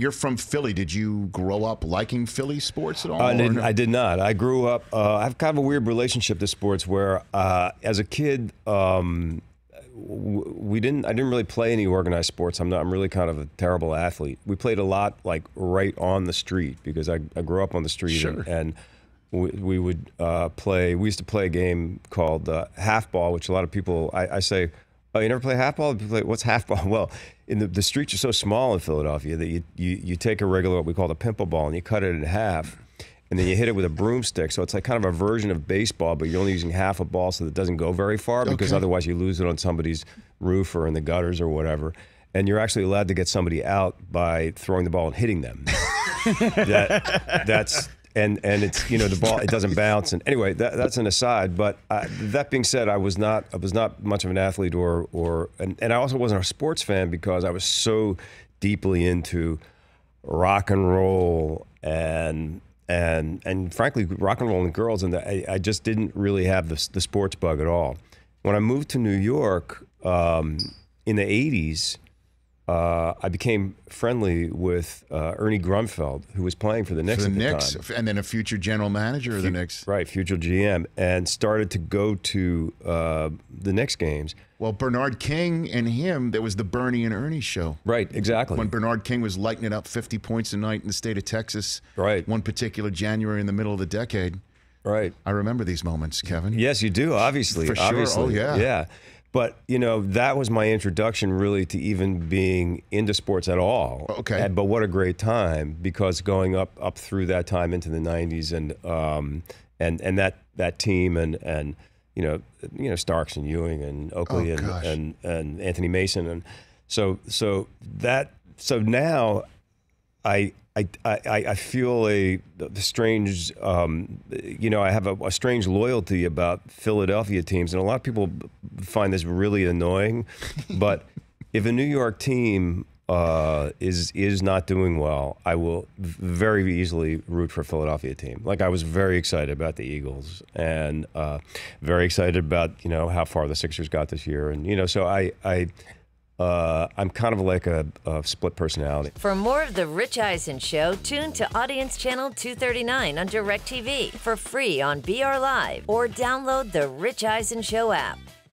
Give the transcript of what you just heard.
you're from Philly. Did you grow up liking Philly sports at all? I did, no? I did not. I grew up. Uh, I have kind of a weird relationship to sports where, uh, as a kid, um, we didn't. I didn't really play any organized sports. I'm not. I'm really kind of a terrible athlete. We played a lot like right on the street because I, I grew up on the street sure. and, and we, we, would uh, play. We used to play a game called uh, half ball, which a lot of people I, I say Oh, you never play half ball? what's half ball? Well, in the, the streets are so small in Philadelphia that you, you, you take a regular, what we call the pimple ball, and you cut it in half, and then you hit it with a broomstick. So it's like kind of a version of baseball, but you're only using half a ball so that it doesn't go very far okay. because otherwise you lose it on somebody's roof or in the gutters or whatever. And you're actually allowed to get somebody out by throwing the ball and hitting them. that that's and and it's you know the ball it doesn't bounce and anyway that, that's an aside but I, that being said I was not I was not much of an athlete or or and, and I also wasn't a sports fan because I was so deeply into rock and roll and and and frankly rock and roll and girls and I, I just didn't really have the, the sports bug at all when I moved to New York um, in the 80s uh, I became friendly with uh, Ernie Grunfeld, who was playing for the Knicks. For the, the Knicks, time. and then a future general manager of the Knicks. Right, future GM, and started to go to uh, the Knicks games. Well, Bernard King and him, that was the Bernie and Ernie show. Right, exactly. When Bernard King was lighting it up 50 points a night in the state of Texas. Right. One particular January in the middle of the decade. Right. I remember these moments, Kevin. Yes, you do, obviously. For sure. Oh, obviously. Oh, yeah. Yeah. But you know that was my introduction really to even being into sports at all. Okay. And, but what a great time because going up up through that time into the '90s and um, and and that that team and and you know you know Starks and Ewing and Oakley oh, and, and and Anthony Mason and so so that so now I I, I, I feel a, strange, um, you know, I have a, a, strange loyalty about Philadelphia teams, and a lot of people find this really annoying. but if a New York team uh, is is not doing well, I will very easily root for a Philadelphia team. Like I was very excited about the Eagles, and uh, very excited about you know how far the Sixers got this year, and you know, so I I. Uh, I'm kind of like a, a, split personality. For more of The Rich Eisen Show, tune to Audience Channel 239 on DirecTV for free on BR Live or download the Rich Eisen Show app.